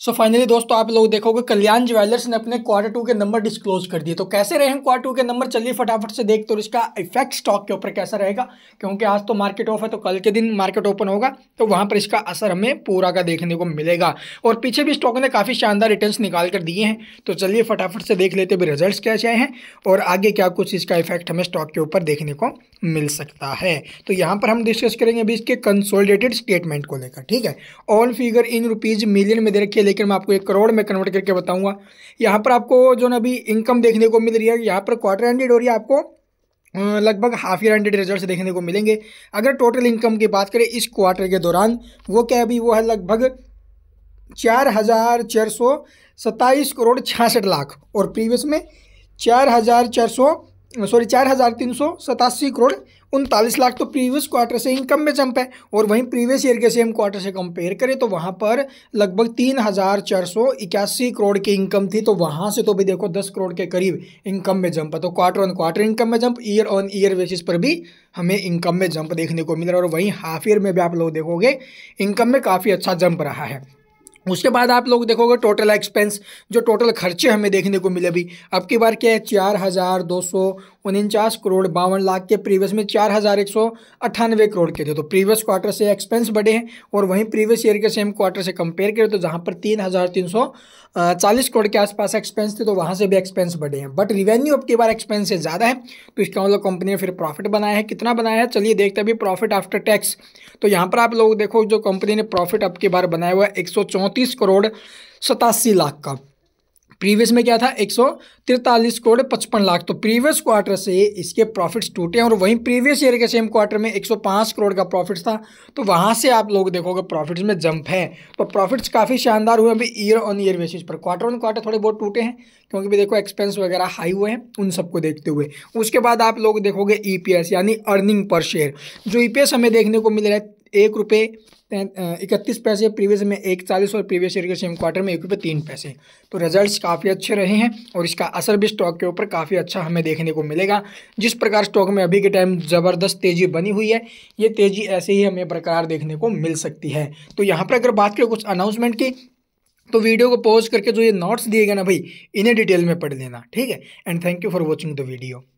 सो so finally दोस्तों आप लोग देखोगे कल्याण ज्वेलर्स ने अपने क्वार्टर टू के नंबर डिस्क्लोज कर दिए तो कैसे रहे हैं क्वार्टर टू के नंबर चलिए फटाफट से देखते और इसका इफेक्ट स्टॉक के ऊपर कैसा रहेगा क्योंकि आज तो मार्केट ऑफ है तो कल के दिन मार्केट ओपन होगा तो वहां पर इसका असर हमें पूरा का देखने को मिलेगा और पीछे भी स्टॉक ने काफ़ी शानदार रिटर्न निकाल कर दिए हैं तो चलिए फटाफट से देख लेते भी रिजल्ट कैसे आए हैं और आगे क्या कुछ इसका इफेक्ट हमें स्टॉक के ऊपर देखने को मिल सकता है तो यहाँ पर हम डिस्कस करेंगे अभी इसके कंसोलिडेटेड स्टेटमेंट को लेकर ठीक है all figure in rupees million में दे रखी लेकिन मैं आपको एक करोड़ में कन्वर्ट करके बताऊंगा यहाँ पर आपको जो ना अभी इनकम देखने को मिल रही है यहाँ पर क्वार्टर हैंडेड हो रही है आपको लगभग हाफ ईयर हैंडेड रिजल्ट देखने को मिलेंगे अगर टोटल इनकम की बात करें इस क्वार्टर के दौरान वो क्या अभी वो है लगभग चार हज़ार चार सौ सत्ताईस करोड़ छियासठ लाख और प्रीवियस में चार हज़ार चार सौ सॉरी चार हज़ार तीन सौ सतासी करोड़ उनतालीस लाख तो प्रीवियस क्वार्टर से इनकम में जंप है और वहीं प्रीवियस ईयर के सेम क्वार्टर से कंपेयर करें तो वहाँ पर लगभग तीन हज़ार चार सौ इक्यासी करोड़ की इनकम थी तो वहाँ से तो भी देखो दस करोड़ के करीब इनकम में जंप है तो क्वार्टर ऑन क्वार्टर इनकम में jump year on year basis पर भी हमें इनकम में जंप देखने को मिल रहा है और वहीं हाफ ईयर में भी आप लोग देखोगे इनकम में काफ़ी अच्छा जंप रहा है उसके बाद आप लोग देखोगे टोटल एक्सपेंस जो टोटल खर्चे हमें देखने को मिले अभी अब की बार क्या है चार हज़ार दो सौ उनचास करोड़ बावन लाख के प्रीवियस में चार हज़ार एक सौ अट्ठानवे करोड़ के थे तो प्रीवियस क्वार्टर से एक्सपेंस बढ़े हैं और वहीं प्रीवियस ईयर के सेम क्वार्टर से कंपेयर करें तो जहाँ पर तीन हज़ार तीन सौ चालीस करोड़ के आसपास एक्सपेंस थे तो वहाँ से भी एक्सपेंस बढ़े हैं बट रिवेन्यू अब की बार एक्सपेंस से ज़्यादा है तो इसका मतलब कंपनी ने फिर प्रॉफिट बनाया है कितना बनाया है चलिए देखते अभी प्रॉफिट आफ्टर टैक्स तो यहाँ पर आप लोग देखो जो कंपनी ने प्रॉफिट अब की बार बनाया हुआ है एक करोड़ सतासी लाख का प्रीवियस में क्या था एक करोड़ पचपन लाख तो प्रीवियस क्वार्टर से इसके प्रॉफिट्स टूटे और वहीं प्रीवियस ईयर के सेम क्वार्टर में 105 करोड़ का प्रॉफिट्स था तो वहां से आप लोग देखोगे प्रॉफिट्स में जंप है तो प्रॉफिट्स काफ़ी शानदार हुए अभी ईयर ऑन ईयर बेसिस पर क्वार्टर ऑन क्वार्टर थोड़े बहुत टूटे हैं क्योंकि भी देखो एक्सपेंस वगैरह हाई हुए हैं उन सबको देखते हुए उसके बाद आप लोग देखोगे ई e यानी अर्निंग पर शेयर जो ई e हमें देखने को मिल रहा है एक रुपये इकतीस पैसे प्रीवियस में एक चालीस और प्रीवियस ईयर के सेम क्वार्टर में एक रुपये तीन पैसे तो रिजल्ट्स काफ़ी अच्छे रहे हैं और इसका असर भी स्टॉक के ऊपर काफ़ी अच्छा हमें देखने को मिलेगा जिस प्रकार स्टॉक में अभी के टाइम ज़बरदस्त तेज़ी बनी हुई है ये तेज़ी ऐसे ही हमें बरकरार देखने को मिल सकती है तो यहाँ पर अगर बात करें कुछ अनाउंसमेंट की तो वीडियो को पॉज करके जो ये नोट्स दिए गए ना भाई इन्हें डिटेल में पढ़ लेना ठीक है and thank you for watching the video